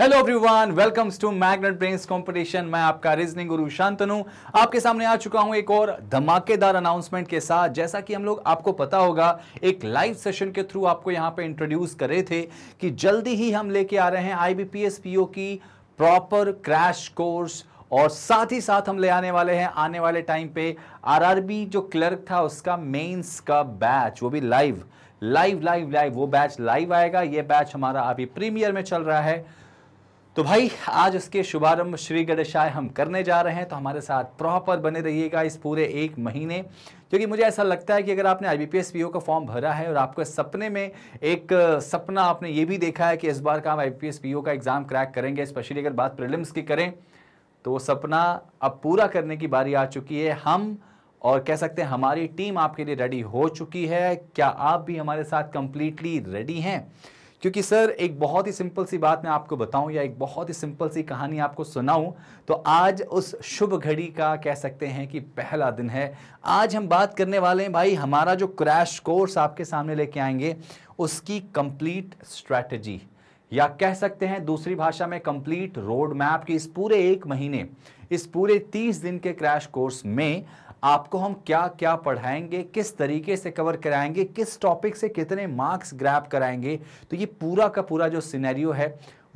hello everyone welcomes to magnet brains competition मैं आपका reasoning गुरु शांतनु आपके सामने आ चुका हूं एक और धमाकेदार अनाउंसमेंट के साथ जैसा कि हम लोग आपको पता होगा एक लाइव सेशन के थ्रू आपको यहां पे इंट्रोड्यूस कर रहे थे कि जल्दी ही हम लेके आ रहे हैं आईबीपीएस पीओ की प्रॉपर क्रैश कोर्स और साथ ही साथ हम ले आने वाले हैं आने वाले टाइम पे आरआरबी जो क्लर्क था उसका मेंस का बैच वो भी लाइव लाइव लाइव लाइव वो बैच लाइव आएगा ये बैच हमारा अभी प्रीमियर में चल रहा है तो भाई आज उसके शुभारंभ श्री गणेशाय हम करने जा रहे हैं तो हमारे साथ प्रॉपर बने रहिएगा इस पूरे एक महीने क्योंकि मुझे ऐसा लगता है कि अगर आपने आई बी पी का फॉर्म भरा है और आपको सपने में एक सपना आपने ये भी देखा है कि इस बार का हम आई बी का एग्ज़ाम क्रैक करेंगे स्पेशली अगर बात प्रिलिम्स की करें तो वो सपना अब पूरा करने की बारी आ चुकी है हम और कह सकते हैं हमारी टीम आपके लिए रेडी हो चुकी है क्या आप भी हमारे साथ कंप्लीटली रेडी हैं क्योंकि सर एक बहुत ही सिंपल सी बात मैं आपको बताऊं या एक बहुत ही सिंपल सी कहानी आपको सुनाऊं तो आज उस शुभ घड़ी का कह सकते हैं कि पहला दिन है आज हम बात करने वाले हैं भाई हमारा जो क्रैश कोर्स आपके सामने लेके आएंगे उसकी कंप्लीट स्ट्रैटेजी या कह सकते हैं दूसरी भाषा में कंप्लीट रोड मैप की इस पूरे एक महीने इस पूरे तीस दिन के क्रैश कोर्स में आपको हम क्या क्या पढ़ाएंगे किस तरीके से कवर कराएंगे किस टॉपिक से कितने मार्क्स ग्रैप कराएंगे तो ये पूरा का पूरा जो सिनेरियो है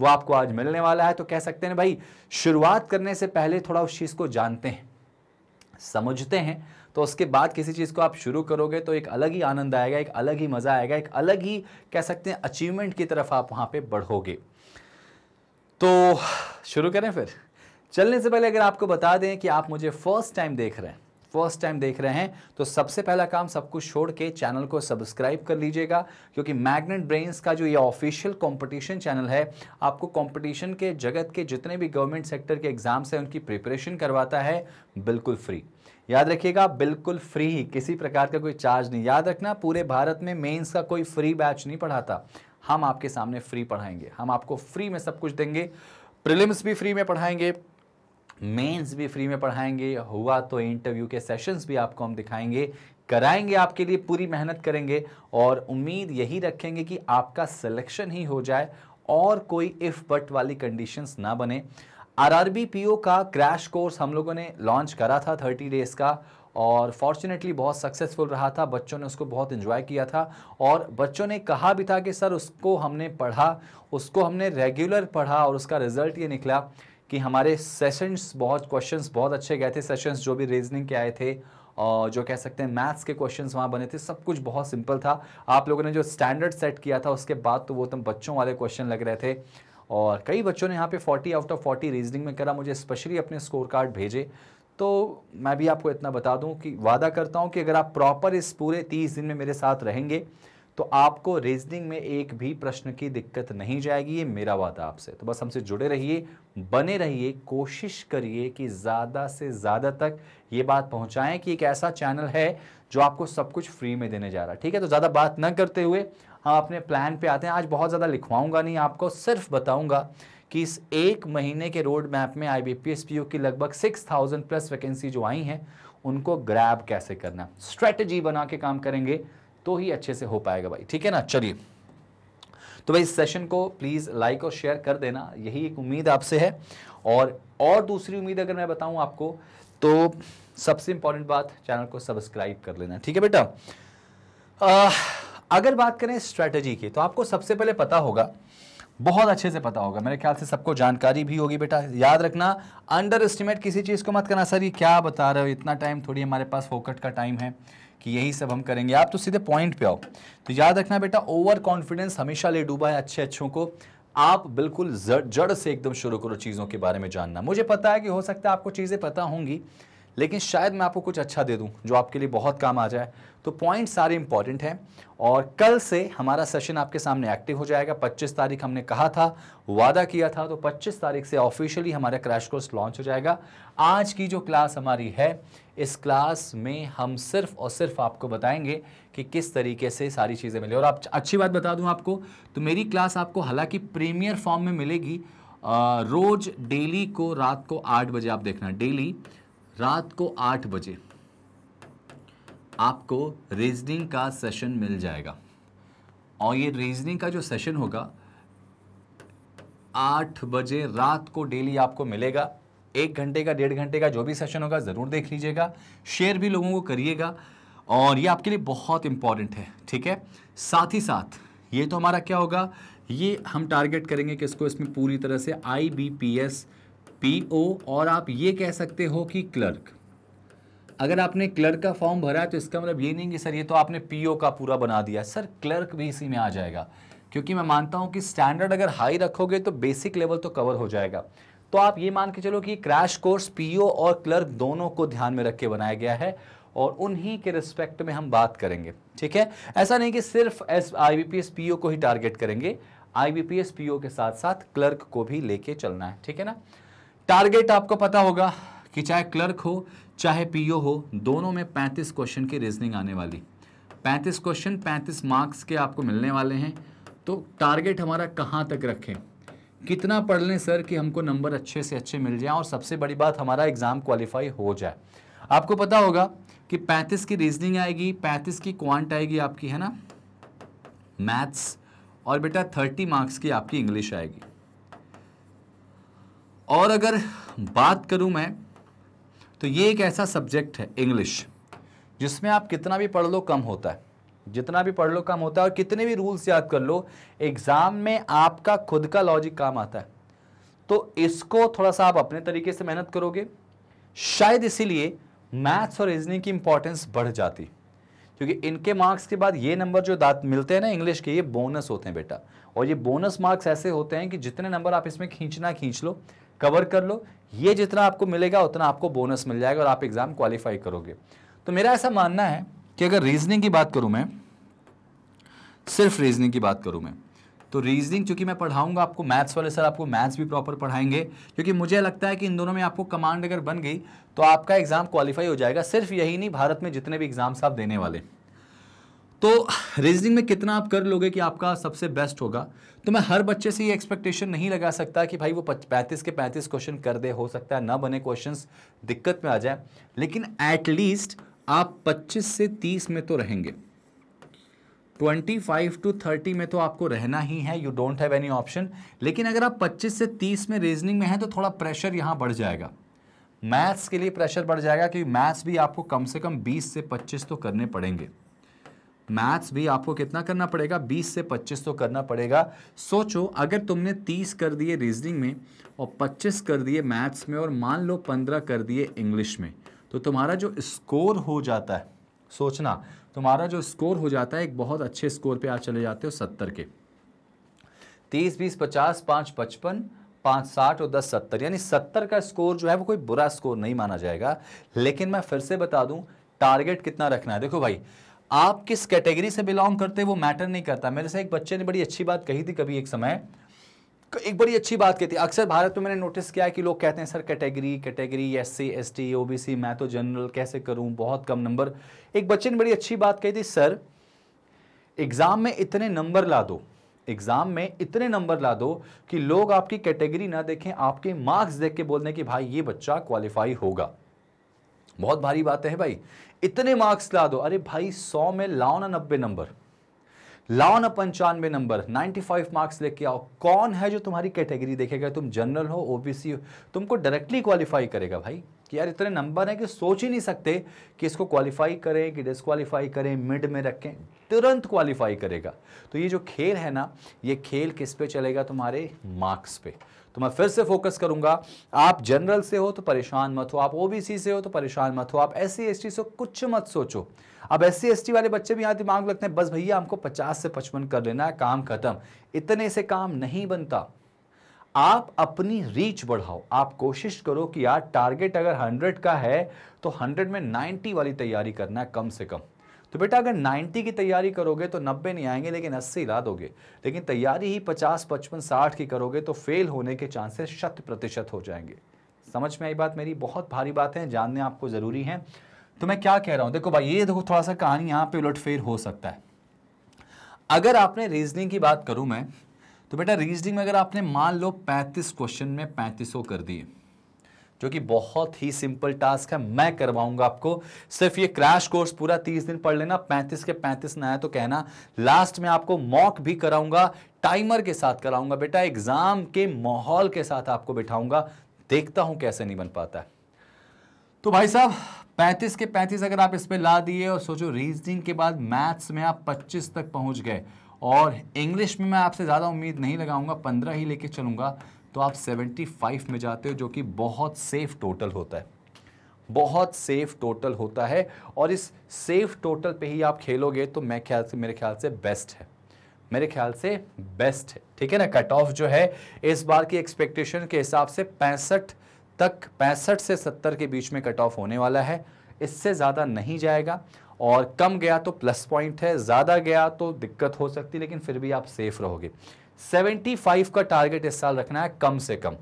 वो आपको आज मिलने वाला है तो कह सकते हैं भाई शुरुआत करने से पहले थोड़ा उस चीज़ को जानते हैं समझते हैं तो उसके बाद किसी चीज़ को आप शुरू करोगे तो एक अलग ही आनंद आएगा एक अलग ही मज़ा आएगा एक अलग ही कह सकते हैं अचीवमेंट की तरफ आप वहाँ पे बढ़ोगे तो शुरू करें फिर चलने से पहले अगर आपको बता दें कि आप मुझे फर्स्ट टाइम देख रहे हैं फर्स्ट टाइम देख रहे हैं तो सबसे पहला काम सब कुछ छोड़ के चैनल को सब्सक्राइब कर लीजिएगा क्योंकि मैग्नेट ब्रेन्स का जो ये ऑफिशियल कंपटीशन चैनल है आपको कंपटीशन के जगत के जितने भी गवर्नमेंट सेक्टर के एग्जाम्स हैं उनकी प्रिपरेशन करवाता है बिल्कुल फ्री याद रखिएगा बिल्कुल फ्री ही किसी प्रकार का कोई चार्ज नहीं याद रखना पूरे भारत में मेन्स का कोई फ्री बैच नहीं पढ़ाता हम आपके सामने फ्री पढ़ाएंगे हम आपको फ्री में सब कुछ देंगे प्रिलिम्स भी फ्री में पढ़ाएंगे मेंस भी फ्री में पढ़ाएंगे हुआ तो इंटरव्यू के सेशंस भी आपको हम दिखाएंगे कराएंगे आपके लिए पूरी मेहनत करेंगे और उम्मीद यही रखेंगे कि आपका सिलेक्शन ही हो जाए और कोई इफ़ बट वाली कंडीशंस ना बने आरआरबी पीओ का क्रैश कोर्स हम लोगों ने लॉन्च करा था थर्टी डेज़ का और फॉर्चुनेटली बहुत सक्सेसफुल रहा था बच्चों ने उसको बहुत इन्जॉय किया था और बच्चों ने कहा भी था कि सर उसको हमने पढ़ा उसको हमने रेगुलर पढ़ा और उसका रिज़ल्ट ये निकला कि हमारे सेशंस बहुत क्वेश्चंस बहुत अच्छे गए थे सेशंस जो भी रीजनिंग के आए थे और जो कह सकते हैं मैथ्स के क्वेश्चंस वहाँ बने थे सब कुछ बहुत सिंपल था आप लोगों ने जो स्टैंडर्ड सेट किया था उसके बाद तो वो तुम बच्चों वाले क्वेश्चन लग रहे थे और कई बच्चों ने यहाँ पे 40 आउट ऑफ 40 रीजनिंग में करा मुझे स्पेशली अपने स्कोर कार्ड भेजे तो मैं भी आपको इतना बता दूँ कि वादा करता हूँ कि अगर आप प्रॉपर इस पूरे तीस दिन में मेरे साथ रहेंगे तो आपको रीजनिंग में एक भी प्रश्न की दिक्कत नहीं जाएगी ये मेरा वादा आपसे तो बस हमसे जुड़े रहिए बने रहिए कोशिश करिए कि ज़्यादा से ज़्यादा तक ये बात पहुँचाएँ कि एक ऐसा चैनल है जो आपको सब कुछ फ्री में देने जा रहा है ठीक है तो ज़्यादा बात न करते हुए हम अपने प्लान पे आते हैं आज बहुत ज़्यादा लिखवाऊंगा नहीं आपको सिर्फ बताऊंगा कि इस एक महीने के रोड मैप में I B P S P U की लगभग सिक्स थाउजेंड प्लस वैकेंसी जो आई हैं उनको ग्रैब कैसे करना स्ट्रेटजी बना के काम करेंगे तो ही अच्छे से हो पाएगा भाई ठीक है ना चलिए तो भाई इस सेशन को प्लीज़ लाइक और शेयर कर देना यही एक उम्मीद आपसे है और और दूसरी उम्मीद अगर मैं बताऊं आपको तो सबसे इंपॉर्टेंट बात चैनल को सब्सक्राइब कर लेना ठीक है बेटा अगर बात करें स्ट्रैटेजी की तो आपको सबसे पहले पता होगा बहुत अच्छे से पता होगा मेरे ख्याल से सबको जानकारी भी होगी बेटा याद रखना अंडर एस्टिमेट किसी चीज़ को मत करना सर ये क्या बता रहे हो इतना टाइम थोड़ी हमारे पास फोकट का टाइम है कि यही सब हम करेंगे आप तो सीधे पॉइंट पे आओ तो याद रखना बेटा ओवर कॉन्फिडेंस हमेशा ले डूबा है अच्छे अच्छों को आप बिल्कुल जड़ से एकदम शुरू करो चीज़ों के बारे में जानना मुझे पता है कि हो सकता है आपको चीज़ें पता होंगी लेकिन शायद मैं आपको कुछ अच्छा दे दूँ जो आपके लिए बहुत काम आ जाए तो पॉइंट सारे इंपॉर्टेंट हैं और कल से हमारा सेशन आपके सामने एक्टिव हो जाएगा 25 तारीख हमने कहा था वादा किया था तो 25 तारीख से ऑफिशियली हमारा क्रैश कोर्स लॉन्च हो जाएगा आज की जो क्लास हमारी है इस क्लास में हम सिर्फ और सिर्फ आपको बताएंगे कि किस तरीके से सारी चीज़ें मिले और आप अच्छी बात बता दूँ आपको तो मेरी क्लास आपको हालांकि प्रीमियर फॉर्म में मिलेगी रोज़ डेली को रात को आठ बजे आप देखना डेली रात को आठ बजे आपको रीजनिंग का सेशन मिल जाएगा और ये रीजनिंग का जो सेशन होगा आठ बजे रात को डेली आपको मिलेगा एक घंटे का डेढ़ घंटे का जो भी सेशन होगा ज़रूर देख लीजिएगा शेयर भी लोगों को करिएगा और ये आपके लिए बहुत इम्पॉर्टेंट है ठीक है साथ ही साथ ये तो हमारा क्या होगा ये हम टारगेट करेंगे किसको इसमें पूरी तरह से I B P S P O और आप ये कह सकते हो कि क्लर्क अगर आपने क्लर्क का फॉर्म भरा है तो इसका मतलब ये नहीं कि सर ये तो आपने पीओ का पूरा बना दिया सर क्लर्क भी इसी में आ जाएगा क्योंकि मैं मानता हूं कि स्टैंडर्ड अगर हाई रखोगे तो बेसिक लेवल तो कवर हो जाएगा तो आप ये मान के चलो कि क्रैश कोर्स पीओ और क्लर्क दोनों को ध्यान में रख के बनाया गया है और उन्हीं के रिस्पेक्ट में हम बात करेंगे ठीक है ऐसा नहीं कि सिर्फ S I B P S P O को ही टारगेट करेंगे I B P S P O के साथ साथ क्लर्क को भी लेके चलना है ठीक है ना टारगेट आपको पता होगा कि चाहे क्लर्क हो चाहे पीओ हो दोनों में 35 क्वेश्चन की रीजनिंग आने वाली 35 क्वेश्चन 35 मार्क्स के आपको मिलने वाले हैं तो टारगेट हमारा कहाँ तक रखें कितना पढ़ लें सर कि हमको नंबर अच्छे से अच्छे मिल जाए और सबसे बड़ी बात हमारा एग्ज़ाम क्वालिफाई हो जाए आपको पता होगा कि 35 की रीजनिंग आएगी 35 की क्वांट आएगी आपकी है ना मैथ्स और बेटा 30 मार्क्स की आपकी इंग्लिश आएगी और अगर बात करूं मैं तो ये एक ऐसा सब्जेक्ट है इंग्लिश जिसमें आप कितना भी पढ़ लो कम होता है जितना भी पढ़ लो कम होता है और कितने भी रूल्स याद कर लो एग्ज़ाम में आपका खुद का लॉजिक काम आता है तो इसको थोड़ा सा आप अपने तरीके से मेहनत करोगे शायद इसीलिए मैथ्स और रीजनिंग की इंपॉर्टेंस बढ़ जाती क्योंकि इनके मार्क्स के बाद ये नंबर जो दात मिलते हैं ना इंग्लिश के ये बोनस होते हैं बेटा और ये बोनस मार्क्स ऐसे होते हैं कि जितने नंबर आप इसमें खींचना खींच लो कवर कर लो ये जितना आपको मिलेगा उतना आपको बोनस मिल जाएगा और आप एग्ज़ाम क्वालिफाई करोगे तो मेरा ऐसा मानना है कि अगर रीजनिंग की बात करूं मैं सिर्फ रीजनिंग की बात करूं मैं तो रीजनिंग चूंकि मैं पढ़ाऊंगा आपको मैथ्स वाले सर आपको मैथ्स भी प्रॉपर पढ़ाएंगे क्योंकि मुझे लगता है कि इन दोनों में आपको कमांड अगर बन गई तो आपका एग्ज़ाम क्वालिफाई हो जाएगा सिर्फ यही नहीं भारत में जितने भी एग्ज़ाम्स आप देने वाले तो रीजनिंग में कितना आप कर लोगे कि आपका सबसे बेस्ट होगा तो मैं हर बच्चे से ये एक्सपेक्टेशन नहीं लगा सकता कि भाई वो पैंतीस के पैंतीस क्वेश्चन कर दे हो सकता है ना बने क्वेश्चन दिक्कत में आ जाए लेकिन एटलीस्ट आप पच्चीस से तीस में तो रहेंगे ट्वेंटी फाइव टू थर्टी में तो आपको रहना ही है you don't have any option लेकिन अगर आप पच्चीस से तीस में रीजनिंग में हैं तो थोड़ा प्रेशर यहाँ बढ़ जाएगा मैथ्स के लिए प्रेशर बढ़ जाएगा क्योंकि मैथ्स भी आपको कम से कम बीस से पच्चीस तो करने पड़ेंगे मैथ्स भी आपको कितना करना पड़ेगा 20 से 25 तो करना पड़ेगा सोचो अगर तुमने 30 कर दिए रीजनिंग में और 25 कर दिए मैथ्स में और मान लो 15 कर दिए इंग्लिश में तो तुम्हारा जो स्कोर हो जाता है सोचना तुम्हारा जो स्कोर हो जाता है एक बहुत अच्छे स्कोर पे आप चले जाते हो सत्तर के तीस बीस पचास पाँच पचपन पाँच साठ और दस सत्तर यानी सत्तर का स्कोर जो है वो कोई बुरा स्कोर नहीं माना जाएगा लेकिन मैं फिर से बता दूं टारगेट कितना रखना है देखो भाई आप किस कैटेगरी से बिलोंग करते हैं वो मैटर नहीं करता मेरे से एक बच्चे ने बड़ी अच्छी बात कही थी कभी एक समय एक बड़ी अच्छी बात कही थी अक्सर भारत में मैंने नोटिस किया है कि लोग कहते हैं sir category category S C S T O B C मैं तो जनरल कैसे करूं बहुत कम नंबर एक बच्चे ने बड़ी अच्छी बात कही थी सर एग्ज़ाम में इतने नंबर ला दो एग्ज़ाम में इतने नंबर ला दो कि लोग आपकी कैटेगरी ना देखें आपके मार्क्स देख के बोल दें कि भाई ये बच्चा क्वालिफाई होगा बहुत भारी बातें हैं भाई इतने मार्क्स ला दो अरे भाई सौ में लाओ ना नब्बे नंबर लाओ ना पंचानवे नंबर 95 मार्क्स लेके आओ कौन है जो तुम्हारी कैटेगरी देखेगा तुम जनरल हो ओबीसी हो तुमको डायरेक्टली क्वालिफाई करेगा भाई कि यार इतने नंबर हैं कि सोच ही नहीं सकते कि इसको क्वालिफाई करें कि डिसक्वालीफाई करें मिड में रखें तुरंत क्वालिफाई करेगा तो ये जो खेल है ना ये खेल किस पे चलेगा तुम्हारे मार्क्स पे तो मैं फिर से फोकस करूंगा आप जनरल से हो तो परेशान मत हो आप ओबीसी से हो तो परेशान मत हो आप एस सी e से कुछ मत सोचो अब एस सी e वाले बच्चे भी यहाँ दिमाग लगते हैं बस भैया हमको पचास से पचपन कर लेना है काम खत्म इतने से काम नहीं बनता आप अपनी रीच बढ़ाओ आप कोशिश करो कि यार टारगेट अगर 100 का है तो 100 में 90 वाली तैयारी करना है कम से कम तो बेटा अगर 90 की तैयारी करोगे तो 90 नहीं आएंगे लेकिन 80 ला दोगे लेकिन तैयारी ही 50, 55, 60 की करोगे तो फेल होने के चांसेस शत प्रतिशत हो जाएंगे समझ में आई बात मेरी बहुत भारी बात है जानने आपको ज़रूरी है तो मैं क्या कह रहा हूँ देखो भाई ये देखो थोड़ा सा कहानी यहाँ पे उलटफेर हो सकता है अगर आपने रीजनिंग की बात करूँ मैं तो बेटा रीजनिंग में अगर आपने मान लो पैंतीस क्वेश्चन में पैंतीसों कर दिए जो कि बहुत ही सिंपल टास्क है मैं करवाऊंगा आपको सिर्फ ये क्रैश कोर्स पूरा तीस दिन पढ़ लेना पैंतीस के पैंतीस ना आए तो कहना लास्ट में आपको मॉक भी कराऊंगा टाइमर के साथ कराऊंगा बेटा एग्जाम के माहौल के साथ आपको बिठाऊंगा देखता हूं कैसे नहीं बन पाता तो भाई साहब 35 के 35 अगर आप इसमें ला दिए और सोचो रीजनिंग के बाद मैथ्स में आप 25 तक पहुंच गए और इंग्लिश में मैं आपसे ज़्यादा उम्मीद नहीं लगाऊंगा 15 ही लेके चलूंगा तो आप 75 में जाते हो जो कि बहुत सेफ टोटल होता है बहुत सेफ टोटल होता है और इस सेफ टोटल पे ही आप खेलोगे तो मैं ख्याल से मेरे ख्याल से बेस्ट है मेरे ख्याल से बेस्ट है ठीक है ना कट ऑफ जो है इस बार की एक्सपेक्टेशन के हिसाब से पैंसठ तक पैंसठ से सत्तर के बीच में कट ऑफ होने वाला है इससे ज़्यादा नहीं जाएगा और कम गया तो प्लस पॉइंट है ज़्यादा गया तो दिक्कत हो सकती लेकिन फिर भी आप सेफ रहोगे 75 का टारगेट इस साल रखना है कम से कम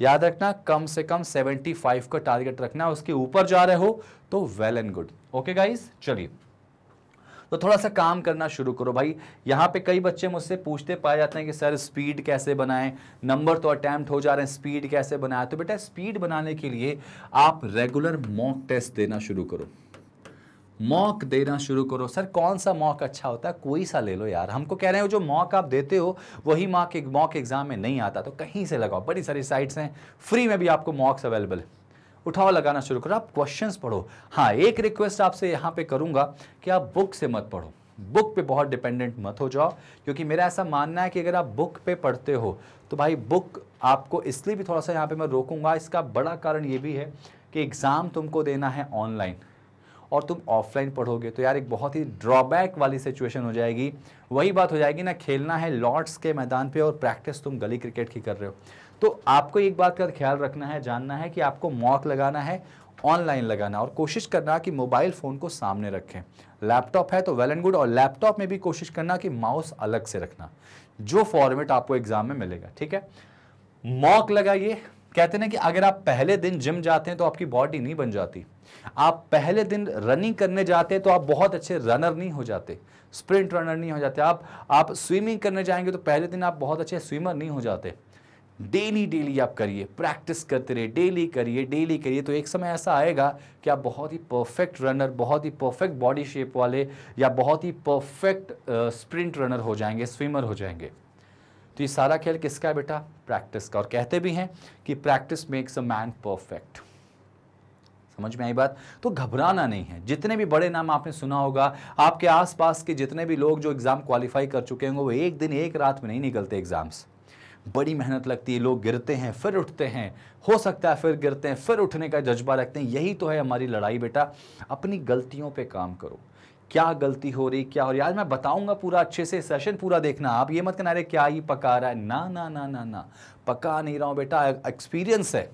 याद रखना कम से कम 75 का टारगेट रखना है उसके ऊपर जा रहे हो तो well and good okay guys चलिए तो थोड़ा सा काम करना शुरू करो भाई यहाँ पे कई बच्चे मुझसे पूछते पाए जाते हैं कि सर स्पीड कैसे बनाएं नंबर तो अटैम्प्ट हो जा रहे हैं स्पीड कैसे बनाएं तो बेटा स्पीड बनाने के लिए आप रेगुलर मॉक टेस्ट देना शुरू करो मॉक देना शुरू करो सर कौन सा मॉक अच्छा होता है कोई सा ले लो यार हमको कह रहे हो जो मॉक आप देते हो वही मॉक एक मॉक एग्ज़ाम में नहीं आता तो कहीं से लगाओ बड़ी सारी साइट्स हैं फ्री में भी आपको मॉक्स अवेलेबल है उठाओ लगाना शुरू करो आप क्वेश्चंस पढ़ो हाँ एक रिक्वेस्ट आपसे यहाँ पे करूँगा कि आप बुक से मत पढ़ो बुक पे बहुत डिपेंडेंट मत हो जाओ क्योंकि मेरा ऐसा मानना है कि अगर आप बुक पे पढ़ते हो तो भाई बुक आपको इसलिए भी थोड़ा सा यहाँ पे मैं रोकूंगा इसका बड़ा कारण ये भी है कि एग्ज़ाम तुमको देना है ऑनलाइन और तुम ऑफलाइन पढ़ोगे तो यार एक बहुत ही ड्रॉबैक वाली सिचुएशन हो जाएगी वही बात हो जाएगी ना खेलना है लॉर्ड्स के मैदान पे और प्रैक्टिस तुम गली क्रिकेट की कर रहे हो तो आपको एक बात का ख्याल रखना है जानना है कि आपको मॉक लगाना है ऑनलाइन लगाना और कोशिश करना कि मोबाइल फ़ोन को सामने रखें लैपटॉप है तो वेल एंड गुड और लैपटॉप में भी कोशिश करना कि माउस अलग से रखना जो फॉर्मेट आपको एग्ज़ाम में मिलेगा ठीक है मॉक लगाइए कहते हैं कि अगर आप पहले दिन जिम जाते हैं तो आपकी बॉडी नहीं बन जाती आप पहले दिन रनिंग करने जाते तो आप बहुत अच्छे रनर नहीं हो जाते स्प्रिंट रनर नहीं हो जाते आप आप स्विमिंग करने जाएंगे तो पहले दिन आप बहुत अच्छे स्विमर नहीं हो जाते डेली डेली आप करिए प्रैक्टिस करते रहिए डेली करिए डेली करिए तो एक समय ऐसा आएगा कि आप बहुत ही परफेक्ट रनर बहुत ही परफेक्ट बॉडी शेप वाले या बहुत ही परफेक्ट स्प्रिंट रनर हो जाएंगे स्विमर हो जाएंगे तो ये सारा खेल किसका है बेटा प्रैक्टिस का और कहते भी हैं कि practice makes a man perfect समझ में आई बात तो घबराना नहीं है जितने भी बड़े नाम आपने सुना होगा आपके आसपास के जितने भी लोग जो एग्ज़ाम क्वालिफाई कर चुके होंगे वो एक दिन एक रात में नहीं निकलते एग्ज़ाम्स बड़ी मेहनत लगती है लोग गिरते हैं फिर उठते हैं हो सकता है फिर गिरते हैं फिर उठने का जज्बा रखते हैं यही तो है हमारी लड़ाई बेटा अपनी गलतियों पर काम करो क्या गलती हो रही क्या हो रही आज मैं बताऊंगा पूरा अच्छे से सेशन पूरा देखना आप ये मत कहना रहे क्या ही पका रहा है ना ना ना ना ना पका नहीं रहा हूँ बेटा एक्सपीरियंस है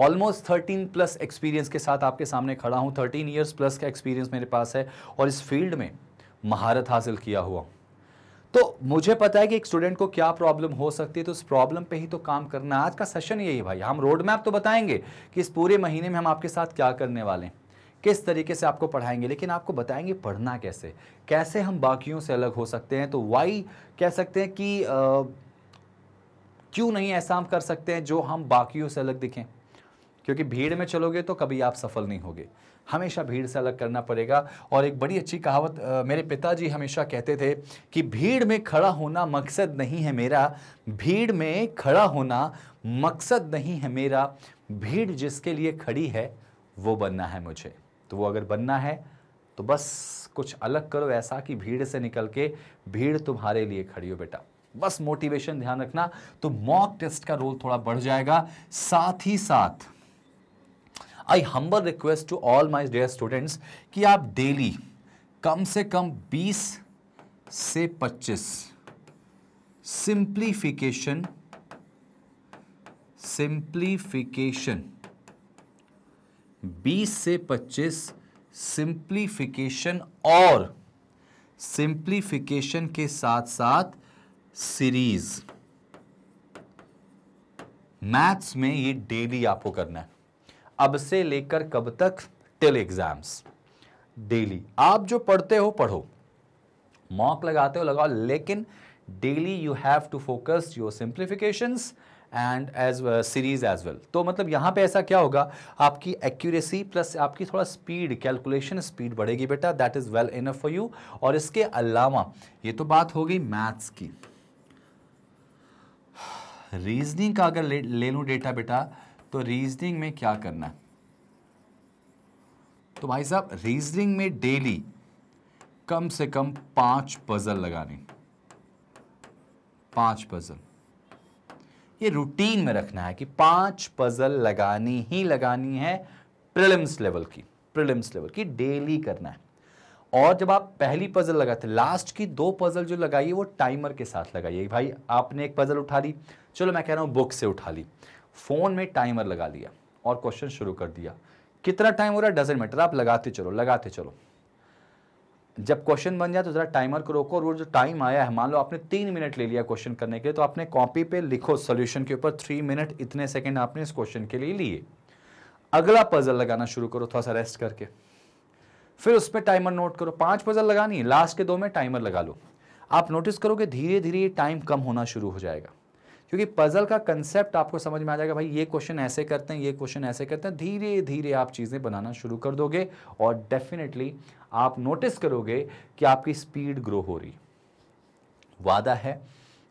ऑलमोस्ट थर्टीन प्लस एक्सपीरियंस के साथ आपके सामने खड़ा हूँ थर्टीन ईयर्स प्लस का एक्सपीरियंस मेरे पास है और इस फील्ड में महारत हासिल किया हुआ तो मुझे पता है कि एक स्टूडेंट को क्या प्रॉब्लम हो सकती है तो उस प्रॉब्लम पे ही तो काम करना आज का सेशन यही है भाई हम रोड मैप तो बताएंगे कि इस पूरे महीने में हम आपके साथ क्या करने वाले हैं किस तरीके से आपको पढ़ाएंगे लेकिन आपको बताएंगे पढ़ना कैसे कैसे हम बाकियों से अलग हो सकते हैं तो वाई कह सकते हैं कि क्यों नहीं ऐसा हम कर सकते हैं जो हम बाकियों से अलग दिखें क्योंकि भीड़ में चलोगे तो कभी आप सफल नहीं होगे हमेशा भीड़ से अलग करना पड़ेगा और एक बड़ी अच्छी कहावत मेरे पिताजी हमेशा कहते थे कि भीड़ में खड़ा होना मकसद नहीं है मेरा भीड़ में खड़ा होना मकसद नहीं है मेरा भीड़ जिसके लिए खड़ी है वो बनना है मुझे तो वो अगर बनना है तो बस कुछ अलग करो ऐसा कि भीड़ से निकल के भीड़ तुम्हारे लिए खड़ी हो बेटा बस मोटिवेशन ध्यान रखना तो मॉक टेस्ट का रोल थोड़ा बढ़ जाएगा साथ ही साथ I humble request to all my dear students कि आप डेली कम से कम 20 से 25 सिंप्लीफिकेशन सिंप्लीफिकेशन 20 से 25 सिंप्लीफिकेशन और सिंप्लीफिकेशन के साथ साथ सीरीज मैथ्स में ये डेली आपको करना है अब से लेकर कब तक टेल एग्जाम्स डेली आप जो पढ़ते हो पढ़ो मॉक लगाते हो लगाओ लेकिन daily you have to focus your simplification and age series as well तो मतलब यहाँ पे ऐसा क्या होगा आपकी एक्यूरेसी प्लस आपकी थोड़ा स्पीड कैलकुलेशन स्पीड बढ़ेगी बेटा that is well enough for you और इसके अलावा ये तो बात हो गई मैथ्स की रीजनिंग का अगर ले, ले लूँ डेटा बेटा तो रीजनिंग में क्या करना है तो भाई साहब रीजनिंग में डेली कम से कम पांच पजल लगाने पांच पजल ये रूटीन में रखना है कि पांच पजल लगानी ही लगानी है प्रिलिम्स लेवल की प्रिलिम्स लेवल की डेली करना है और जब आप पहली पजल लगाते लास्ट की दो पजल जो लगाइए वो टाइमर के साथ लगाइए भाई आपने एक पजल उठा ली चलो मैं कह रहा हूं बुक से उठा ली फ़ोन में टाइमर लगा लिया और क्वेश्चन शुरू कर दिया कितना टाइम हो रहा है डजेंट मैटर आप लगाते चलो लगाते चलो जब क्वेश्चन बन जाए तो ज़रा टाइमर को रोको और वो जो टाइम आया है मान लो आपने तीन मिनट ले लिया क्वेश्चन करने के लिए तो आपने कॉपी पे लिखो सोल्यूशन के ऊपर थ्री मिनट इतने सेकेंड आपने इस क्वेश्चन के लिए लिए अगला पजल लगाना शुरू करो थोड़ा सा रेस्ट करके फिर उस पर टाइमर नोट करो पांच पजल लगानी लास्ट के दो में टाइमर लगा लो आप नोटिस करोगे धीरे धीरे टाइम कम होना शुरू हो जाएगा क्योंकि पजल का कंसेप्ट आपको समझ में आ जाएगा भाई ये क्वेश्चन ऐसे करते हैं ये क्वेश्चन ऐसे करते हैं धीरे धीरे आप चीज़ें बनाना शुरू कर दोगे और डेफिनेटली आप नोटिस करोगे कि आपकी स्पीड ग्रो हो रही वादा है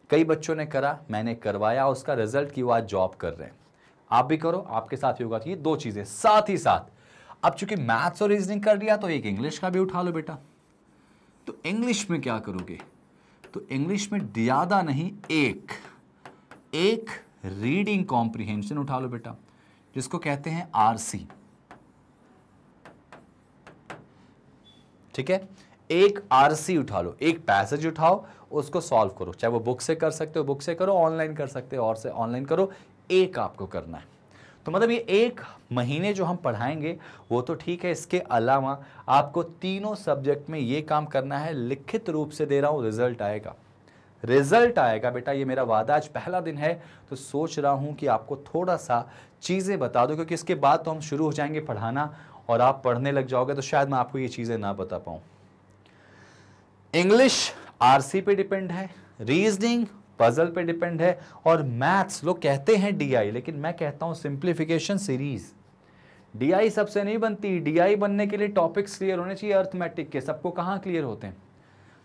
कई बच्चों ने करा मैंने करवाया उसका रिजल्ट कि वो आज जॉब कर रहे हैं आप भी करो आपके साथ ही होगा तो ये दो चीज़ें साथ ही साथ अब चूंकि मैथ्स और रीजनिंग कर लिया तो एक इंग्लिश का भी उठा लो बेटा तो इंग्लिश में क्या करोगे तो इंग्लिश में ज़्यादा नहीं एक एक रीडिंग कॉम्प्रिहेंशन उठा लो बेटा जिसको कहते हैं आरसी ठीक है एक आरसी उठा लो एक पैसेज उठाओ उसको सॉल्व करो चाहे वो बुक से कर सकते हो बुक से करो ऑनलाइन कर सकते हो और से ऑनलाइन करो एक आपको करना है तो मतलब ये एक महीने जो हम पढ़ाएंगे वो तो ठीक है इसके अलावा आपको तीनों सब्जेक्ट में ये काम करना है लिखित रूप से दे रहा हूँ रिजल्ट आएगा रिजल्ट आएगा बेटा ये मेरा वादा आज पहला दिन है तो सोच रहा हूँ कि आपको थोड़ा सा चीज़ें बता दो क्योंकि इसके बाद तो हम शुरू हो जाएंगे पढ़ाना और आप पढ़ने लग जाओगे तो शायद मैं आपको ये चीज़ें ना बता पाऊँ इंग्लिश सी पे डिपेंड है रीजनिंग पजल पे डिपेंड है और मैथ्स लोग कहते हैं आई लेकिन मैं कहता हूँ सिंप्लीफिकेशन सीरीज आई सबसे नहीं बनती आई बनने के लिए टॉपिक्स क्लियर होने चाहिए अर्थमेटिक के सबको कहाँ क्लियर होते हैं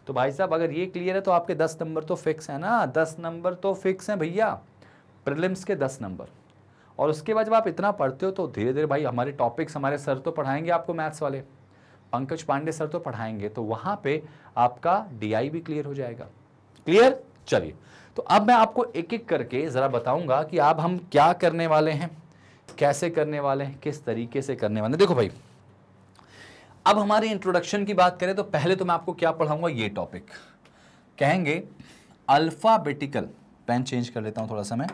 तो भाई साहब अगर ये क्लियर है तो आपके दस नंबर तो फिक्स है ना दस नंबर तो फिक्स हैं भैया प्रिलिम्स के दस नंबर और उसके बाद जब आप इतना पढ़ते हो तो धीरे धीरे भाई हमारे टॉपिक्स हमारे सर तो पढ़ाएंगे आपको मैथ्स वाले पंकज पांडे सर तो पढ़ाएंगे तो वहाँ पे आपका डीआई भी क्लियर हो जाएगा क्लियर चलिए तो अब मैं आपको एक एक करके ज़रा बताऊंगा कि आप हम क्या करने वाले हैं कैसे करने वाले हैं किस तरीके से करने वाले हैं देखो भाई अब हमारे इंट्रोडक्शन की बात करें तो पहले तो मैं आपको क्या पढ़ाऊंगा ये टॉपिक कहेंगे अल्फ़ाबेटिकल पेन चेंज कर लेता हूं थोड़ा सा मैं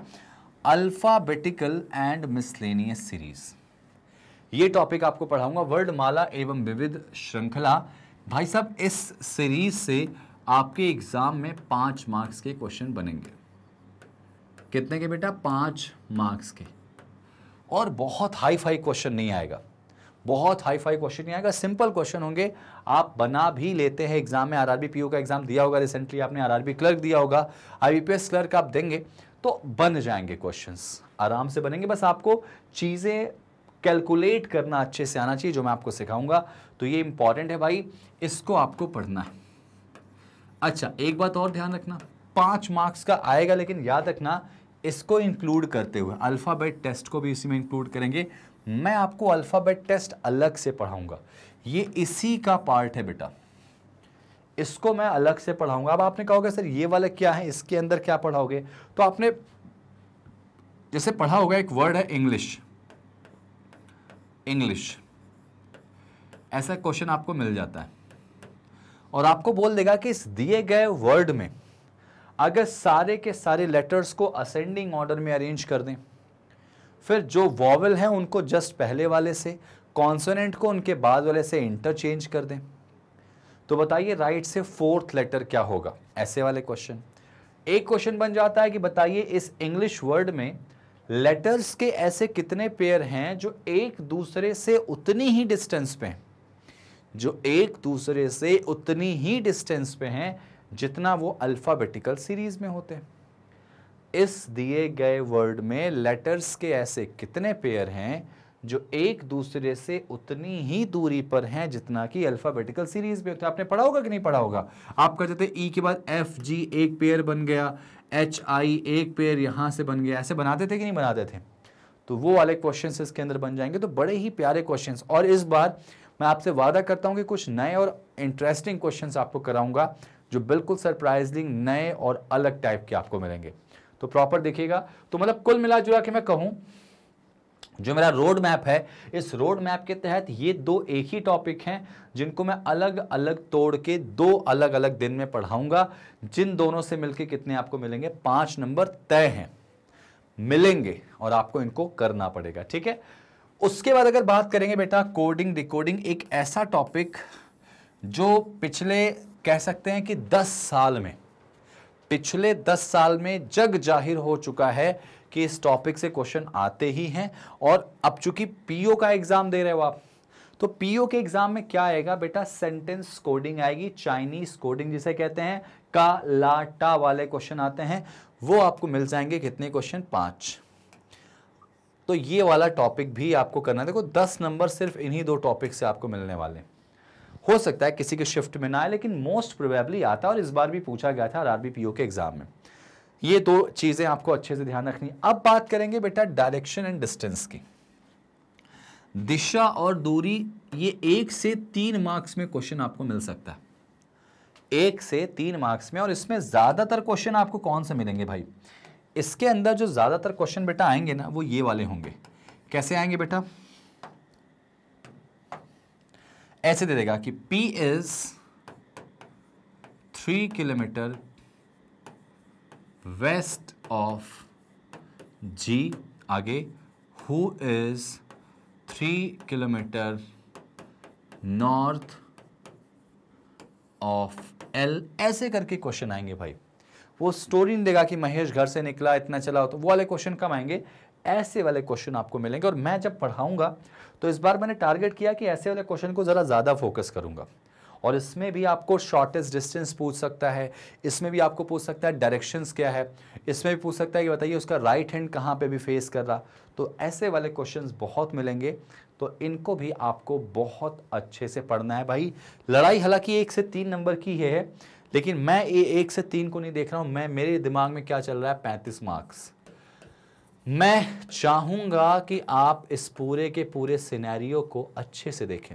अल्फ़ाबेटिकल एंड मिसलेनियस सीरीज़ ये टॉपिक आपको पढ़ाऊंगा माला एवं विविध श्रृंखला भाई साहब इस सीरीज से आपके एग्जाम में पांच मार्क्स के क्वेश्चन बनेंगे कितने के बेटा पांच मार्क्स के और बहुत हाई फाई क्वेश्चन नहीं आएगा बहुत हाई फाई क्वेश्चन नहीं आएगा सिंपल क्वेश्चन होंगे आप बना भी लेते हैं एग्जाम में आरआरबी पीओ का एग्जाम दिया होगा रिसेंटली आपने आरआरबी क्लर्क दिया होगा आईबीपीएस क्लर्क आप देंगे तो बन जाएंगे क्वेश्चंस आराम से बनेंगे बस आपको चीज़ें कैलकुलेट करना अच्छे से आना चाहिए जो मैं आपको सिखाऊंगा तो ये इंपॉर्टेंट है भाई इसको आपको पढ़ना है अच्छा एक बात और ध्यान रखना पाँच मार्क्स का आएगा लेकिन याद रखना इसको इंक्लूड करते हुए अल्फ़ाबेट टेस्ट को भी इसी में इंक्लूड करेंगे मैं आपको अल्फ़ाबेट टेस्ट अलग से पढ़ाऊंगा ये इसी का पार्ट है बेटा इसको मैं अलग से पढ़ाऊंगा अब आपने कहोगे सर ये वाला क्या है इसके अंदर क्या पढ़ाओगे तो आपने जैसे पढ़ा होगा एक वर्ड है इंग्लिश इंग्लिश ऐसा क्वेश्चन आपको मिल जाता है और आपको बोल देगा कि इस दिए गए वर्ड में अगर सारे के सारे लेटर्स को असेंडिंग ऑर्डर में अरेंज कर दें फिर जो वॉवल हैं उनको जस्ट पहले वाले से कॉन्सोनेंट को उनके बाद वाले से इंटरचेंज कर दें तो बताइए राइट से फोर्थ लेटर क्या होगा ऐसे वाले क्वेश्चन एक क्वेश्चन बन जाता है कि बताइए इस इंग्लिश वर्ड में लेटर्स के ऐसे कितने पेयर हैं जो एक दूसरे से उतनी ही डिस्टेंस पे हैं जो एक दूसरे से उतनी ही डिस्टेंस पे हैं जितना वो अल्फ़ाबेटिकल सीरीज़ में होते हैं इस दिए गए वर्ड में लेटर्स के ऐसे कितने पेयर हैं जो एक दूसरे से उतनी ही दूरी पर हैं जितना कि अल्फ़ाबेटिकल सीरीज में होते आपने पढ़ा होगा कि नहीं पढ़ा होगा आप कहते थे ई e के बाद एफ जी एक पेयर बन गया एच आई एक पेयर यहां से बन गया ऐसे बनाते थे कि नहीं बनाते थे तो वो वाले क्वेश्चन इसके अंदर बन जाएंगे तो बड़े ही प्यारे क्वेश्चन और इस बार मैं आपसे वादा करता हूँ कि कुछ नए और इंटरेस्टिंग क्वेश्चन आपको कराऊंगा जो बिल्कुल सरप्राइजिंग नए और अलग टाइप के आपको मिलेंगे तो प्रॉपर देखिएगा तो मतलब कुल मिला जुला के मैं कहूं जो मेरा रोड मैप है इस रोड मैप के तहत ये दो एक ही टॉपिक हैं जिनको मैं अलग अलग तोड़ के दो अलग अलग दिन में पढ़ाऊंगा जिन दोनों से मिलके कितने आपको मिलेंगे पांच नंबर तय हैं मिलेंगे और आपको इनको करना पड़ेगा ठीक है उसके बाद अगर बात करेंगे बेटा कोडिंग रिकोडिंग एक ऐसा टॉपिक जो पिछले कह सकते हैं कि दस साल में पिछले दस साल में जग जाहिर हो चुका है कि इस टॉपिक से क्वेश्चन आते ही हैं और अब चूंकि पीओ का एग्जाम दे रहे हो आप तो पीओ के एग्जाम में क्या आएगा बेटा सेंटेंस कोडिंग आएगी चाइनीज कोडिंग जिसे कहते हैं का ला टा वाले क्वेश्चन आते हैं वो आपको मिल जाएंगे कितने क्वेश्चन पांच तो ये वाला टॉपिक भी आपको करना देखो दस नंबर सिर्फ इन्हीं दो टॉपिक से आपको मिलने वाले हैं हो सकता है किसी के शिफ्ट में ना आए लेकिन मोस्ट प्रोबेबली आता है और इस बार भी पूछा गया था आर के एग्जाम में ये दो चीज़ें आपको अच्छे से ध्यान रखनी अब बात करेंगे बेटा डायरेक्शन एंड डिस्टेंस की दिशा और दूरी ये एक से तीन मार्क्स में क्वेश्चन आपको मिल सकता है एक से तीन मार्क्स में और इसमें ज़्यादातर क्वेश्चन आपको कौन से मिलेंगे भाई इसके अंदर जो ज़्यादातर क्वेश्चन बेटा आएंगे ना वो ये वाले होंगे कैसे आएंगे बेटा ऐसे दे देगा कि P is three kilometre west of G आगे who is three kilometre north of L ऐसे करके क्वेश्चन आएंगे भाई वो स्टोरी नहीं देगा कि महेश घर से निकला इतना चला हो तो वो वाले क्वेश्चन कम आएंगे ऐसे वाले क्वेश्चन आपको मिलेंगे और मैं जब पढ़ाऊंगा तो इस बार मैंने टारगेट किया कि ऐसे वाले क्वेश्चन को ज़रा ज़्यादा फोकस करूँगा और इसमें भी आपको शॉर्टेस्ट डिस्टेंस पूछ सकता है इसमें भी आपको पूछ सकता है डायरेक्शंस क्या है इसमें भी पूछ सकता है कि बताइए उसका राइट हैंड कहाँ पे भी फेस कर रहा तो ऐसे वाले क्वेश्चंस बहुत मिलेंगे तो इनको भी आपको बहुत अच्छे से पढ़ना है भाई लड़ाई हालांकि एक से तीन नंबर की है लेकिन मैं ये एक से तीन को नहीं देख रहा हूँ मैं मेरे दिमाग में क्या चल रहा है पैंतीस मार्क्स मैं चाहूँगा कि आप इस पूरे के पूरे सिनेरियो को अच्छे से देखें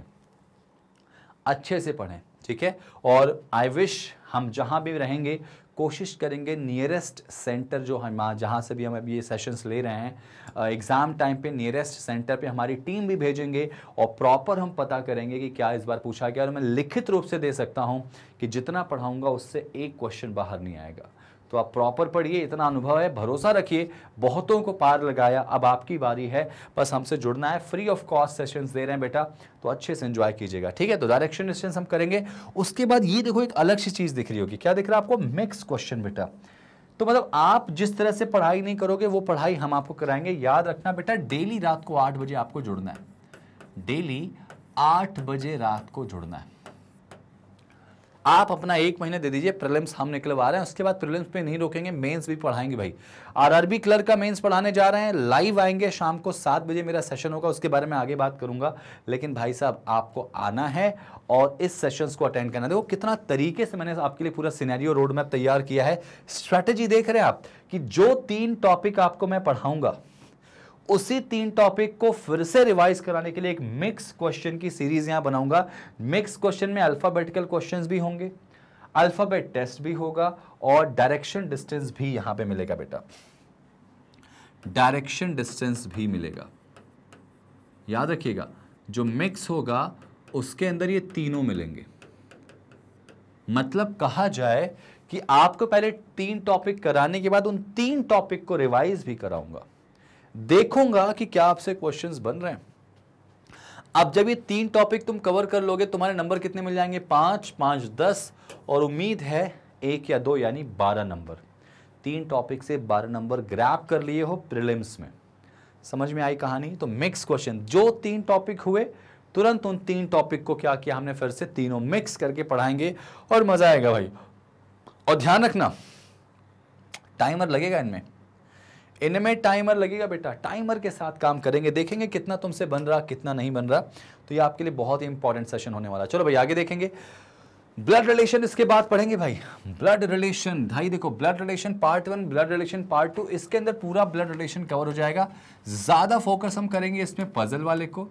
अच्छे से पढ़ें ठीक है और आई विश हम जहाँ भी रहेंगे कोशिश करेंगे नियरेस्ट सेंटर जो हम जहाँ से भी हम अभी ये सेशंस ले रहे हैं एग्ज़ाम टाइम पे नियरेस्ट सेंटर पे हमारी टीम भी भेजेंगे और प्रॉपर हम पता करेंगे कि क्या इस बार पूछा गया और मैं लिखित रूप से दे सकता हूँ कि जितना पढ़ाऊँगा उससे एक क्वेश्चन बाहर नहीं आएगा तो आप प्रॉपर पढ़िए इतना अनुभव है भरोसा रखिए बहुतों को पार लगाया अब आपकी बारी है बस हमसे जुड़ना है फ्री ऑफ कॉस्ट सेशंस दे रहे हैं बेटा तो अच्छे से एंजॉय कीजिएगा ठीक है तो डायरेक्शन डिस्टेंस हम करेंगे उसके बाद ये देखो एक अलग सी चीज़ दिख रही होगी क्या दिख रहा है आपको मिक्स क्वेश्चन बेटा तो मतलब आप जिस तरह से पढ़ाई नहीं करोगे वो पढ़ाई हम आपको कराएंगे याद रखना बेटा डेली रात को आठ बजे आपको जुड़ना है डेली आठ बजे रात को जुड़ना है आप अपना एक महीने दे दीजिए प्रिलिम्स हम निकलवा रहे हैं उसके बाद प्रिलिम्स पे नहीं रोकेंगे मेंस भी पढ़ाएंगे भाई आरआरबी क्लर्क का मेंस पढ़ाने जा रहे हैं लाइव आएंगे शाम को सात बजे मेरा सेशन होगा उसके बारे में आगे बात करूंगा लेकिन भाई साहब आपको आना है और इस सेशंस को अटेंड करना देखो कितना तरीके से मैंने आपके लिए पूरा सीनैरियो रोड मैप तैयार किया है स्ट्रैटेजी देख रहे हैं आप कि जो तीन टॉपिक आपको मैं पढ़ाऊंगा उसी तीन टॉपिक को फिर से रिवाइज कराने के लिए एक मिक्स क्वेश्चन की सीरीज यहां बनाऊंगा मिक्स क्वेश्चन में अल्फाबेटिकल क्वेश्चंस भी होंगे अल्फाबेट टेस्ट भी होगा और डायरेक्शन डिस्टेंस भी यहां पे मिलेगा बेटा डायरेक्शन डिस्टेंस भी मिलेगा याद रखिएगा जो मिक्स होगा उसके अंदर ये तीनों मिलेंगे मतलब कहा जाए कि आपको पहले तीन टॉपिक कराने के बाद उन तीन टॉपिक को रिवाइज भी कराऊंगा देखूंगा कि क्या आपसे क्वेश्चंस बन रहे हैं अब जब ये तीन टॉपिक तुम कवर कर लोगे तुम्हारे नंबर कितने मिल जाएंगे पांच पांच दस और उम्मीद है एक या दो यानी बारह नंबर तीन टॉपिक से बारह नंबर ग्रैप कर लिए हो प्रिलिम्स में समझ में आई कहानी तो मिक्स क्वेश्चन जो तीन टॉपिक हुए तुरंत उन तीन टॉपिक को क्या किया हमने फिर से तीनों मिक्स करके पढ़ाएंगे और मज़ा आएगा भाई और ध्यान रखना टाइमर लगेगा इनमें इनमें टाइमर लगेगा बेटा टाइमर के साथ काम करेंगे देखेंगे कितना तुमसे बन रहा कितना नहीं बन रहा तो ये आपके लिए बहुत ही इंपॉर्टेंट सेशन होने वाला चलो भाई आगे देखेंगे ब्लड रिलेशन इसके बाद पढ़ेंगे भाई ब्लड रिलेशन भाई देखो blood relation part one blood relation part two इसके अंदर पूरा ब्लड रिलेशन कवर हो जाएगा ज़्यादा फोकस हम करेंगे इसमें पजल वाले को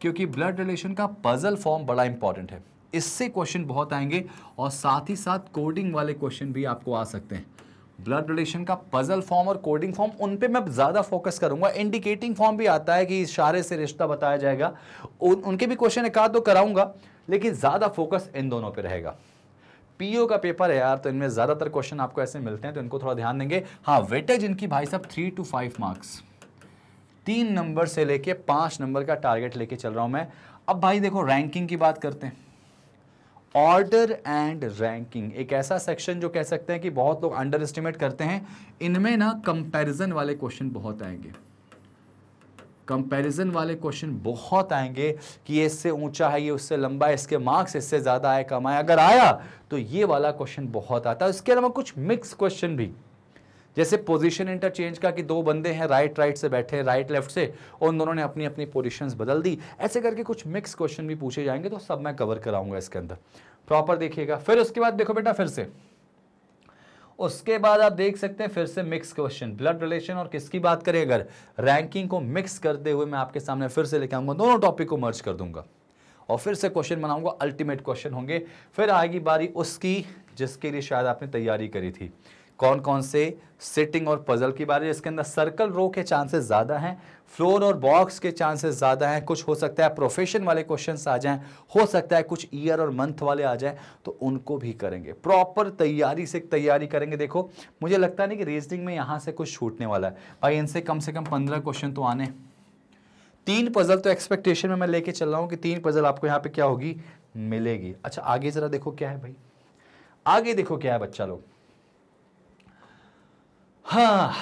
क्योंकि ब्लड रिलेशन का पजल फॉर्म बड़ा इंपॉर्टेंट है इससे क्वेश्चन बहुत आएंगे और साथ ही साथ कोडिंग वाले क्वेश्चन भी आपको आ सकते हैं ब्लड रिलेशन का पजल फॉर्म और कोडिंग फॉर्म उन पे मैं ज़्यादा फोकस करूंगा इंडिकेटिंग फॉर्म भी आता है कि इशारे से रिश्ता बताया जाएगा उन, उनके भी क्वेश्चन एक तो कराऊंगा लेकिन ज़्यादा फोकस इन दोनों पे रहेगा पीओ का पेपर है यार तो इनमें ज़्यादातर क्वेश्चन आपको ऐसे मिलते हैं तो इनको थोड़ा ध्यान देंगे हाँ वेटेज इनकी भाई साहब थ्री टू फाइव मार्क्स तीन नंबर से लेके पाँच नंबर का टारगेट लेके चल रहा हूँ मैं अब भाई देखो रैंकिंग की बात करते हैं ऑर्डर एंड रैंकिंग एक ऐसा सेक्शन जो कह सकते हैं कि बहुत लोग अंडर एस्टिमेट करते हैं इनमें ना कंपैरिजन वाले क्वेश्चन बहुत आएंगे कंपैरिजन वाले क्वेश्चन बहुत आएंगे कि ये इससे ऊंचा है ये उससे लंबा है इसके मार्क्स इससे ज़्यादा आए कम आए अगर आया तो ये वाला क्वेश्चन बहुत आता है इसके अलावा कुछ मिक्स क्वेश्चन भी जैसे पोजीशन इंटरचेंज का कि दो बंदे हैं राइट राइट से बैठे राइट लेफ्ट से और उन दोनों ने अपनी अपनी पोजिशन बदल दी ऐसे करके कुछ मिक्स क्वेश्चन भी पूछे जाएंगे तो सब मैं कवर कराऊंगा इसके अंदर प्रॉपर देखिएगा फिर उसके बाद देखो बेटा फिर से उसके बाद आप देख सकते हैं फिर से मिक्स क्वेश्चन ब्लड रिलेशन और किसकी बात करें अगर रैंकिंग को मिक्स करते हुए मैं आपके सामने फिर से लेके आऊंगा दोनों टॉपिक को मर्ज कर दूंगा और फिर से क्वेश्चन बनाऊंगा अल्टीमेट क्वेश्चन होंगे फिर आएगी बारी उसकी जिसके लिए शायद आपने तैयारी करी थी कौन कौन से सिटिंग और पजल की बारे इसके अंदर सर्कल रो के चांसेस ज़्यादा हैं फ्लोर और बॉक्स के चांसेस ज़्यादा हैं कुछ हो सकता है प्रोफेशन वाले क्वेश्चंस आ जाएं हो सकता है कुछ ईयर और मंथ वाले आ जाएं तो उनको भी करेंगे प्रॉपर तैयारी से तैयारी करेंगे देखो मुझे लगता नहीं कि रीजनिंग में यहाँ से कुछ छूटने वाला है भाई इनसे कम से कम पंद्रह क्वेश्चन तो आने तीन पजल तो एक्सपेक्टेशन में मैं लेके चल रहा हूँ कि तीन पजल आपको यहाँ पर क्या होगी मिलेगी अच्छा आगे ज़रा देखो क्या है भाई आगे देखो क्या है बच्चा लोग हाँ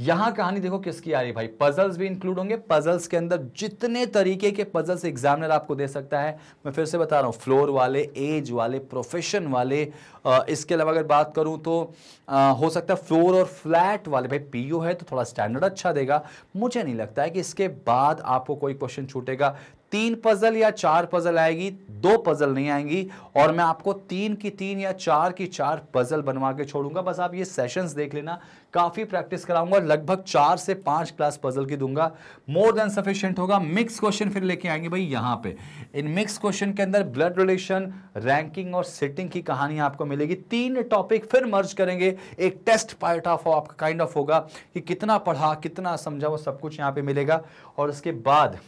यहां कहानी देखो किसकी आ रही है भाई पजल्स भी इंक्लूड होंगे पजल्स के अंदर जितने तरीके के पजल्स एग्जामिनर आपको दे सकता है मैं फिर से बता रहा हूं फ्लोर वाले एज वाले प्रोफेशन वाले आ, इसके अलावा अगर बात करूँ तो आ, हो सकता है फ्लोर और फ्लैट वाले भाई पीयू है तो थोड़ा स्टैंडर्ड अच्छा देगा मुझे नहीं लगता है कि इसके बाद आपको कोई क्वेश्चन छूटेगा तीन पजल या चार पजल आएगी दो पजल नहीं आएंगी और मैं आपको तीन की तीन या चार की चार पजल बनवा के छोड़ूंगा बस आप ये सेशंस देख लेना काफ़ी प्रैक्टिस कराऊंगा लगभग चार से पांच क्लास पजल की दूंगा मोर देन सफिशियंट होगा मिक्स क्वेश्चन फिर लेके आएंगे भाई यहाँ पे इन मिक्स क्वेश्चन के अंदर ब्लड रिलेशन रैंकिंग और सिटिंग की कहानी आपको मिलेगी तीन टॉपिक फिर मर्ज करेंगे एक टेस्ट पार्ट ऑफ आपका काइंड ऑफ होगा कि कितना पढ़ा कितना समझा वो सब कुछ यहाँ पे मिलेगा और उसके बाद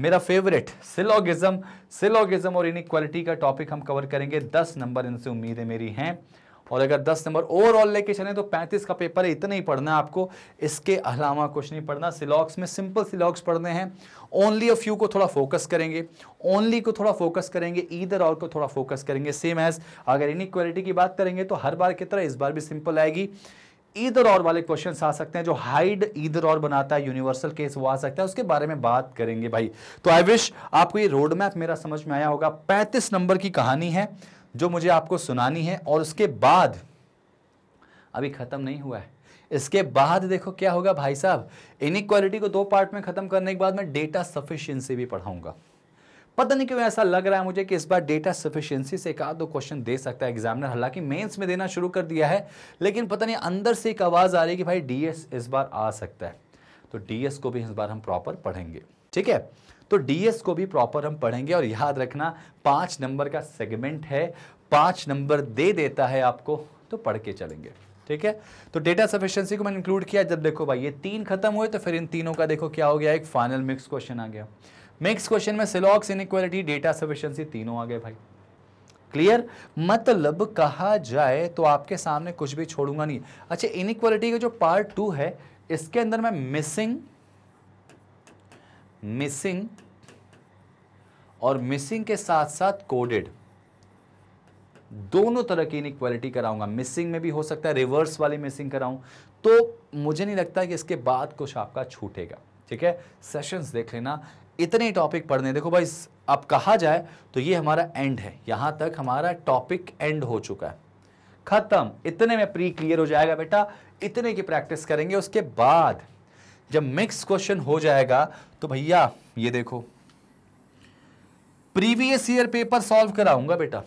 मेरा फेवरेट सिलोगिज्म सिलोगिज्म और इनक्वालिटी का टॉपिक हम कवर करेंगे दस नंबर इनसे उम्मीदें मेरी हैं और अगर दस नंबर ओवरऑल लेके चलें तो पैंतीस का पेपर है इतना ही पढ़ना है आपको इसके अलावा कुछ नहीं पढ़ना सिलॉक्स में सिंपल सिलॉक्स पढ़ने हैं ओनली अ फ्यू को थोड़ा फोकस करेंगे ओनली को थोड़ा फोकस करेंगे ईदर और को थोड़ा फोकस करेंगे सेम एज अगर इनक्वालिटी की बात करेंगे तो हर बार की तरह इस बार भी सिंपल आएगी ईदर और वाले क्वेश्चन आ सकते हैं जो हाइड ईदर और बनाता है यूनिवर्सल केस वो आ सकता है उसके बारे में बात करेंगे भाई तो आई विश आपको ये रोड मैप मेरा समझ में आया होगा पैंतीस नंबर की कहानी है जो मुझे आपको सुनानी है और उसके बाद अभी ख़त्म नहीं हुआ है इसके बाद देखो क्या होगा भाई साहब इनिक्वालिटी को दो पार्ट में ख़त्म करने के बाद मैं डेटा सफिशियंसी भी पढ़ाऊंगा पता नहीं क्यों ऐसा लग रहा है मुझे कि इस बार डेटा सफिशियंसी से एक आध दो क्वेश्चन दे सकता है एग्जामिनर हालांकि मेंस में देना शुरू कर दिया है लेकिन पता नहीं अंदर से एक आवाज़ आ रही है कि भाई डीएस इस बार आ सकता है तो डीएस को भी इस बार हम प्रॉपर पढ़ेंगे ठीक है तो डीएस को भी प्रॉपर हम पढ़ेंगे और याद रखना पाँच नंबर का सेगमेंट है पाँच नंबर दे देता है आपको तो पढ़ के चलेंगे ठीक है तो डेटा सफिशियंसी को मैंने इंक्लूड किया जब देखो भाई ये तीन खत्म हुए तो फिर इन तीनों का देखो क्या हो गया एक फाइनल मिक्स क्वेश्चन आ गया नेक्स्ट क्वेश्चन में सिलॉक्स इनक्वालिटी डेटा सफिशियंसी तीनों आ गए भाई क्लियर मतलब कहा जाए तो आपके सामने कुछ भी छोड़ूंगा नहीं अच्छा इनक्वालिटी का जो पार्ट टू है इसके अंदर मैं मिसिंग मिसिंग और मिसिंग के साथ साथ कोडेड दोनों तरह की इनक्वालिटी कराऊंगा मिसिंग में भी हो सकता है रिवर्स वाली मिसिंग कराऊं तो मुझे नहीं लगता कि इसके बाद कुछ आपका छूटेगा ठीक है सेशंस देख लेना इतने टॉपिक पढ़ने देखो भाई अब कहा जाए तो ये हमारा एंड है यहां तक हमारा टॉपिक एंड हो चुका है खत्म इतने में प्री क्लियर हो जाएगा बेटा इतने की प्रैक्टिस करेंगे उसके बाद जब मिक्स क्वेश्चन हो जाएगा तो भैया ये देखो प्रीवियस ईयर पेपर सॉल्व कराऊंगा बेटा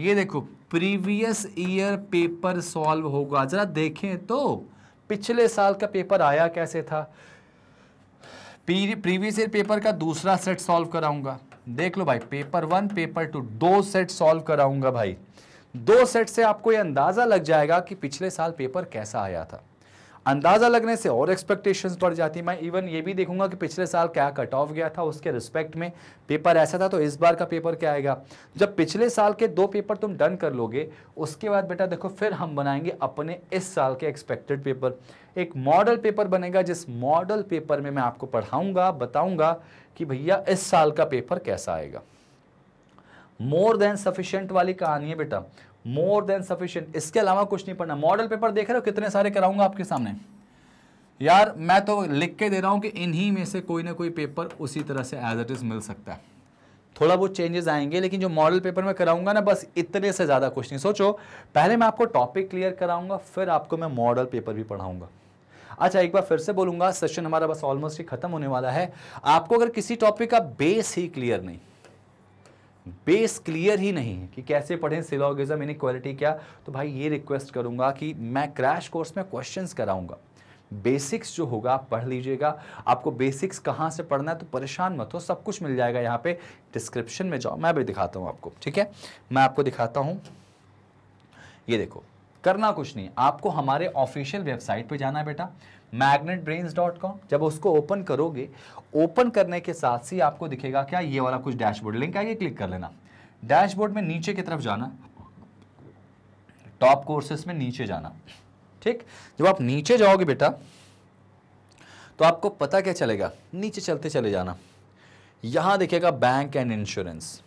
ये देखो प्रीवियस ईयर पेपर सॉल्व होगा जरा देखें तो पिछले साल का पेपर आया कैसे था प्रीवियस ईयर पेपर का दूसरा सेट सॉल्व कराऊंगा देख लो भाई पेपर वन पेपर टू दो सेट सॉल्व कराऊंगा भाई दो सेट से आपको ये अंदाज़ा लग जाएगा कि पिछले साल पेपर कैसा आया था अंदाज़ा लगने से और एक्सपेक्टेशंस बढ़ जाती मैं इवन ये भी देखूंगा कि पिछले साल क्या कट ऑफ गया था उसके रिस्पेक्ट में पेपर ऐसा था तो इस बार का पेपर क्या आएगा जब पिछले साल के दो पेपर तुम डन कर लोगे उसके बाद बेटा देखो फिर हम बनाएंगे अपने इस साल के एक्सपेक्टेड पेपर एक मॉडल पेपर बनेगा जिस मॉडल पेपर में मैं आपको पढ़ाऊंगा बताऊंगा कि भैया इस साल का पेपर कैसा आएगा मोर देन सफिशियंट वाली कहानी है बेटा मोर देन सफिशियंट इसके अलावा कुछ नहीं पढ़ना मॉडल पेपर देख रहे हो कितने सारे कराऊंगा आपके सामने यार मैं तो लिख के दे रहा हूं कि इन्हीं में से कोई ना कोई पेपर उसी तरह से एज इट इज़ मिल सकता है थोड़ा बहुत चेंजेस आएंगे लेकिन जो मॉडल पेपर में कराऊंगा ना बस इतने से ज़्यादा कुछ नहीं सोचो पहले मैं आपको टॉपिक क्लियर कराऊंगा फिर आपको मैं मॉडल पेपर भी पढ़ाऊंगा अच्छा एक बार फिर से बोलूंगा सेशन हमारा बस ऑलमोस्ट ही खत्म होने वाला है आपको अगर किसी टॉपिक का बेस ही क्लियर नहीं बेस क्लियर ही नहीं है कि कैसे पढ़ें सिलोगिज्म इक्वालिटी क्या तो भाई ये रिक्वेस्ट करूंगा कि मैं क्रैश कोर्स में क्वेश्चंस कराऊंगा बेसिक्स जो होगा आप पढ़ लीजिएगा आपको बेसिक्स कहाँ से पढ़ना है तो परेशान मत हो सब कुछ मिल जाएगा यहाँ पे डिस्क्रिप्शन में जाओ मैं भी दिखाता हूँ आपको ठीक है मैं आपको दिखाता हूँ ये देखो करना कुछ नहीं आपको हमारे ऑफिशियल वेबसाइट पे जाना है बेटा मैग्नेट ब्रेन्स डॉट कॉम जब उसको ओपन करोगे ओपन करने के साथ ही आपको दिखेगा क्या ये वाला कुछ डैशबोर्ड लिंक आएगी क्लिक कर लेना डैशबोर्ड में नीचे की तरफ जाना टॉप कोर्सेस में नीचे जाना ठीक जब आप नीचे जाओगे बेटा तो आपको पता क्या चलेगा नीचे चलते चले जाना यहां दिखेगा बैंक एंड इंश्योरेंस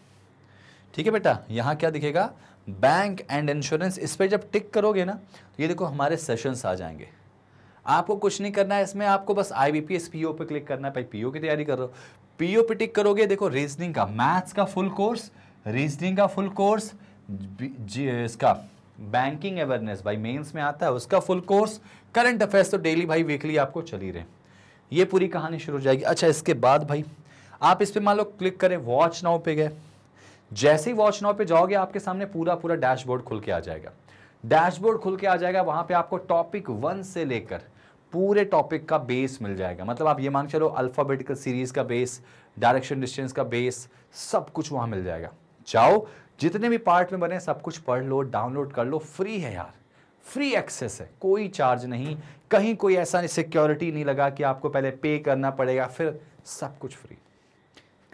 ठीक है बेटा यहां क्या दिखेगा बैंक एंड इंश्योरेंस इस पर जब टिक करोगे ना तो ये देखो हमारे सेशंस आ जाएंगे आपको कुछ नहीं करना है इसमें आपको बस I B P S P O पे क्लिक करना है भाई पी ओ की तैयारी कर रहे हो पी ओ पे टिक करोगे देखो रीजनिंग का मैथ्स का फुल कोर्स रीजनिंग का फुल कोर्स इसका बैंकिंग अवेयरनेस भाई मेंस में आता है उसका फुल कोर्स करंट अफेयर्स तो डेली भाई वीकली आपको चल ही रहे ये पूरी कहानी शुरू हो जाएगी अच्छा इसके बाद भाई आप इस पर मान लो क्लिक करें वॉच नाउ पे गए जैसे ही वॉच नाउ पे जाओगे आपके सामने पूरा पूरा डैशबोर्ड खुल के आ जाएगा डैशबोर्ड खुल के आ जाएगा वहां पे आपको टॉपिक वन से लेकर पूरे टॉपिक का बेस मिल जाएगा मतलब आप ये मान चलो अल्फाबेटिकल सीरीज का बेस डायरेक्शन डिस्टेंस का बेस सब कुछ वहां मिल जाएगा जाओ जितने भी पार्ट में बने सब कुछ पढ़ लो डाउनलोड कर लो फ्री है यार फ्री एक्सेस है कोई चार्ज नहीं कहीं कोई ऐसा सिक्योरिटी नहीं लगा कि आपको पहले पे करना पड़ेगा फिर सब कुछ फ्री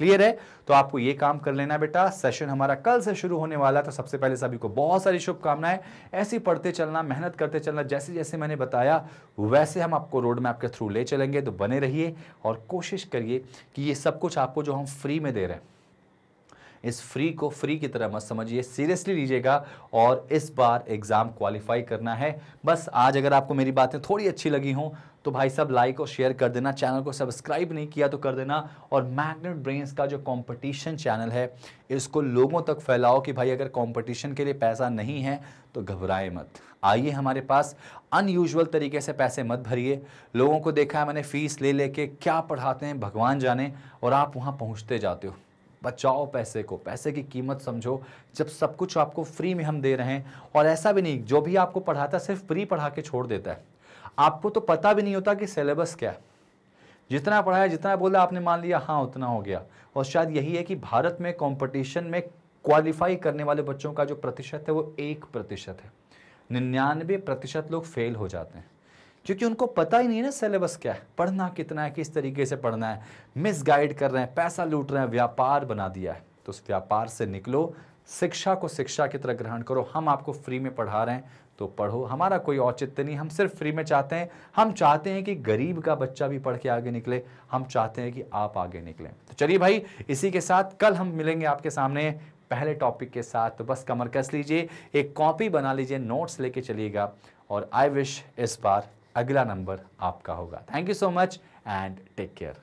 क्लियर है तो आपको ये काम कर लेना बेटा सेशन हमारा कल से शुरू होने वाला है तो सबसे पहले सभी को बहुत सारी शुभकामनाएं ऐसे पढ़ते चलना मेहनत करते चलना जैसे जैसे मैंने बताया वैसे हम आपको रोड मैप के थ्रू ले चलेंगे तो बने रहिए और कोशिश करिए कि ये सब कुछ आपको जो हम फ्री में दे रहे हैं इस फ्री को फ्री की तरह मत समझिए सीरियसली लीजिएगा और इस बार एग्ज़ाम क्वालिफाई करना है बस आज अगर आपको मेरी बातें थोड़ी अच्छी लगी हों तो भाई साहब लाइक और शेयर कर देना चैनल को सब्सक्राइब नहीं किया तो कर देना और मैग्नेट ब्रेन्स का जो कंपटीशन चैनल है इसको लोगों तक फैलाओ कि भाई अगर कंपटीशन के लिए पैसा नहीं है तो घबराए मत आइए हमारे पास अनयूजल तरीके से पैसे मत भरिए लोगों को देखा है मैंने फ़ीस ले लेके क्या पढ़ाते हैं भगवान जाने और आप वहाँ पहुँचते जाते हो बचाओ पैसे को पैसे की कीमत समझो जब सब कुछ आपको फ्री में हम दे रहे हैं और ऐसा भी नहीं जो भी आपको पढ़ाता है सिर्फ फ्री पढ़ा के छोड़ देता है आपको तो पता भी नहीं होता कि सिलेबस क्या है जितना पढ़ाया जितना बोला आपने मान लिया हाँ उतना हो गया और शायद यही है कि भारत में कंपटीशन में क्वालिफाई करने वाले बच्चों का जो प्रतिशत है वो एक प्रतिशत है निन्यानवे प्रतिशत लोग फेल हो जाते हैं क्योंकि उनको पता ही नहीं है ना सिलेबस क्या है पढ़ना कितना है किस तरीके से पढ़ना है मिसगाइड कर रहे हैं पैसा लूट रहे हैं व्यापार बना दिया है तो उस व्यापार से निकलो शिक्षा को शिक्षा की तरह ग्रहण करो हम आपको फ्री में पढ़ा रहे हैं तो पढ़ो हमारा कोई औचित्य नहीं हम सिर्फ फ्री में चाहते हैं हम चाहते हैं कि गरीब का बच्चा भी पढ़ के आगे निकले हम चाहते हैं कि आप आगे निकलें तो चलिए भाई इसी के साथ कल हम मिलेंगे आपके सामने पहले टॉपिक के साथ तो बस कमर कस लीजिए एक कॉपी बना लीजिए नोट्स लेके चलिएगा और आई विश इस बार अगला नंबर आपका होगा thank you so much and take care